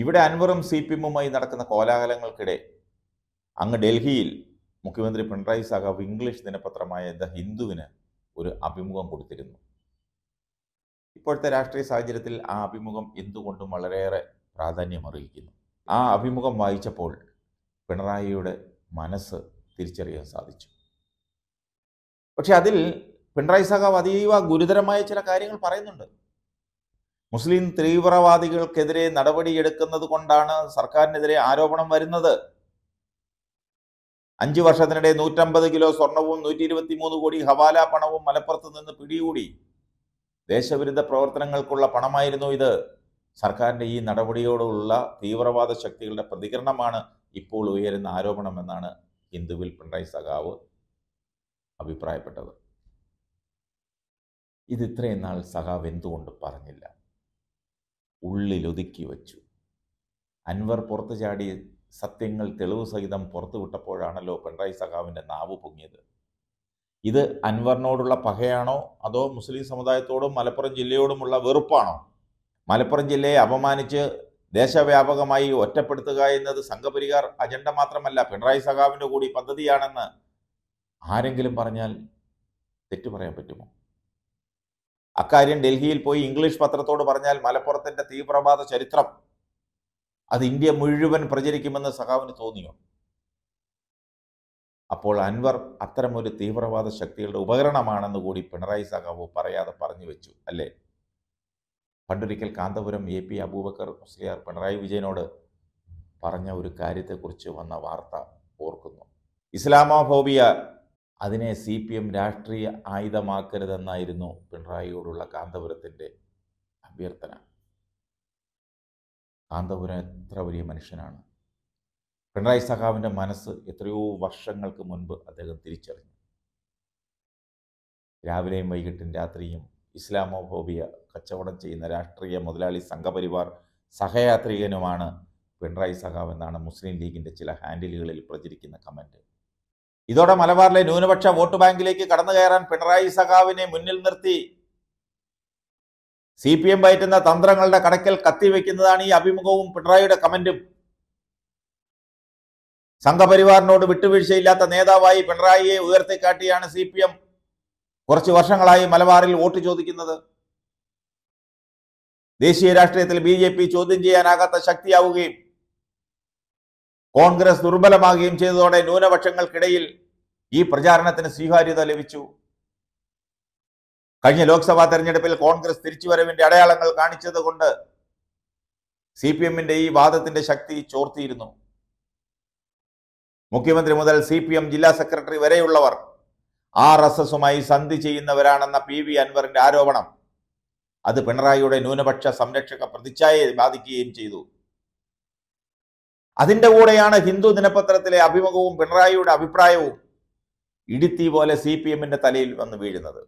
ഇവിടെ അൻവറും C P എമ്മുമായി നടക്കുന്ന കോലാഹലങ്ങൾക്കിടെ അങ്ങ് ഡൽഹിയിൽ മുഖ്യമന്ത്രി പിണറായി സഖാവ് ഇംഗ്ലീഷ് ദിനപത്രമായ ദ ഹിന്ദുവിന് ഒരു അഭിമുഖം കൊടുത്തിരുന്നു ഇപ്പോഴത്തെ രാഷ്ട്രീയ സാഹചര്യത്തിൽ ആ അഭിമുഖം എന്തുകൊണ്ടും വളരെയേറെ പ്രാധാന്യമറിയിക്കുന്നു ആ അഭിമുഖം വായിച്ചപ്പോൾ പിണറായിയുടെ മനസ്സ് തിരിച്ചറിയാൻ സാധിച്ചു പക്ഷെ അതിൽ പിണറായി സഖാവ് അതീവ ഗുരുതരമായ ചില കാര്യങ്ങൾ പറയുന്നുണ്ട് മുസ്ലിം തീവ്രവാദികൾക്കെതിരെ നടപടിയെടുക്കുന്നത് കൊണ്ടാണ് സർക്കാരിനെതിരെ ആരോപണം വരുന്നത് അഞ്ചു വർഷത്തിനിടെ നൂറ്റമ്പത് കിലോ സ്വർണവും നൂറ്റി ഇരുപത്തി മൂന്ന് കോടി ഹവാല പണവും മലപ്പുറത്ത് നിന്ന് പിടികൂടി ദേശവിരുദ്ധ പ്രവർത്തനങ്ങൾക്കുള്ള പണമായിരുന്നു ഇത് സർക്കാരിൻ്റെ ഈ നടപടിയോടുള്ള തീവ്രവാദ ശക്തികളുടെ പ്രതികരണമാണ് ഇപ്പോൾ ഉയരുന്ന ആരോപണമെന്നാണ് ഹിന്ദുവിൽ പിണറായി സഖാവ് അഭിപ്രായപ്പെട്ടത് ഇത് ഇത്രയും നാൾ സഖാവ് എന്തുകൊണ്ട് പറഞ്ഞില്ല ഉള്ളിലൊതുക്കി വച്ചു അൻവർ പുറത്തു ചാടി സത്യങ്ങൾ തെളിവ് സഹിതം പുറത്തു വിട്ടപ്പോഴാണല്ലോ പിണറായി സഖാവിൻ്റെ നാവ് പൊങ്ങിയത് ഇത് അൻവറിനോടുള്ള പകയാണോ അതോ മുസ്ലിം സമുദായത്തോടും മലപ്പുറം ജില്ലയോടുമുള്ള വെറുപ്പാണോ മലപ്പുറം ജില്ലയെ അപമാനിച്ച് ദേശവ്യാപകമായി ഒറ്റപ്പെടുത്തുക എന്നത് സംഘപരികാർ അജണ്ട മാത്രമല്ല പിണറായി സഖാവിൻ്റെ കൂടി പദ്ധതിയാണെന്ന് ആരെങ്കിലും പറഞ്ഞാൽ തെറ്റു പറയാൻ പറ്റുമോ അക്കാര്യം ഡൽഹിയിൽ പോയി ഇംഗ്ലീഷ് പത്രത്തോട് പറഞ്ഞാൽ മലപ്പുറത്തിന്റെ തീവ്രവാദ ചരിത്രം അത് ഇന്ത്യ മുഴുവൻ പ്രചരിക്കുമെന്ന് സഖാവിന് തോന്നിയോ അപ്പോൾ അൻവർ അത്തരമൊരു തീവ്രവാദ ശക്തികളുടെ ഉപകരണമാണെന്ന് കൂടി പിണറായി സഖാവ് പറയാതെ പറഞ്ഞു വെച്ചു അല്ലേ പണ്ടൊരിക്കൽ കാന്തപുരം എ പി അബൂബക്കർ മുസ്ലിയാർ പിണറായി വിജയനോട് പറഞ്ഞ ഒരു കാര്യത്തെക്കുറിച്ച് വന്ന വാർത്ത ഓർക്കുന്നു ഇസ്ലാമോഫോബിയ അതിനെ സി പി എം രാഷ്ട്രീയ ആയുധമാക്കരുതെന്നായിരുന്നു പിണറായിയോടുള്ള കാന്തപുരത്തിൻ്റെ അഭ്യർത്ഥന കാന്തപുരം എത്ര വലിയ മനുഷ്യനാണ് പിണറായി സഖാവിൻ്റെ മനസ്സ് എത്രയോ വർഷങ്ങൾക്ക് മുൻപ് അദ്ദേഹം തിരിച്ചറിഞ്ഞു രാവിലെയും വൈകിട്ടും രാത്രിയും ഇസ്ലാമോഫോബിയ കച്ചവടം ചെയ്യുന്ന രാഷ്ട്രീയ മുതലാളി സംഘപരിവാർ സഹയാത്രികനുമാണ് പിണറായി സഖാവ് എന്നാണ് മുസ്ലിം ലീഗിൻ്റെ ചില ഹാൻഡിലുകളിൽ പ്രചരിക്കുന്ന കമൻറ്റ് ഇതോടെ മലബാറിലെ ന്യൂനപക്ഷ വോട്ട് ബാങ്കിലേക്ക് കടന്നു കയറാൻ പിണറായി സഖാവിനെ മുന്നിൽ നിർത്തി സി പി എം പയറ്റുന്ന തന്ത്രങ്ങളുടെ കടക്കൽ കത്തിവെക്കുന്നതാണ് ഈ അഭിമുഖവും പിണറായിയുടെ കമന്റും സംഘപരിവാറിനോട് വിട്ടുവീഴ്ചയില്ലാത്ത നേതാവായി പിണറായിയെ ഉയർത്തിക്കാട്ടിയാണ് സി പി എം കുറച്ച് വർഷങ്ങളായി മലബാറിൽ വോട്ട് ചോദിക്കുന്നത് ദേശീയ രാഷ്ട്രീയത്തിൽ ബി ചോദ്യം ചെയ്യാനാകാത്ത ശക്തിയാവുകയും കോൺഗ്രസ് ദുർബലമാകുകയും ചെയ്തതോടെ ന്യൂനപക്ഷങ്ങൾക്കിടയിൽ ഈ പ്രചാരണത്തിന് സ്വീകാര്യത ലഭിച്ചു കഴിഞ്ഞ ലോക്സഭാ തെരഞ്ഞെടുപ്പിൽ കോൺഗ്രസ് തിരിച്ചുവരവിന്റെ അടയാളങ്ങൾ കാണിച്ചത് കൊണ്ട് സി പി എമ്മിന്റെ ഈ വാദത്തിന്റെ ശക്തി ചോർത്തിയിരുന്നു മുഖ്യമന്ത്രി മുതൽ സി പി എം ജില്ലാ സെക്രട്ടറി വരെയുള്ളവർ ആർ എസ് എസുമായി സന്ധി ചെയ്യുന്നവരാണെന്ന പി വി അൻവറിന്റെ ആരോപണം അത് പിണറായിയുടെ ന്യൂനപക്ഷ സംരക്ഷക പ്രതിച്ഛായയെ ബാധിക്കുകയും ചെയ്തു അതിൻ്റെ കൂടെയാണ് ഹിന്ദു ദിനപത്രത്തിലെ അഭിമുഖവും പിണറായിയുടെ അഭിപ്രായവും ഇടുത്തി പോലെ സി പി എമ്മിൻ്റെ തലയിൽ വന്ന് വീഴുന്നത്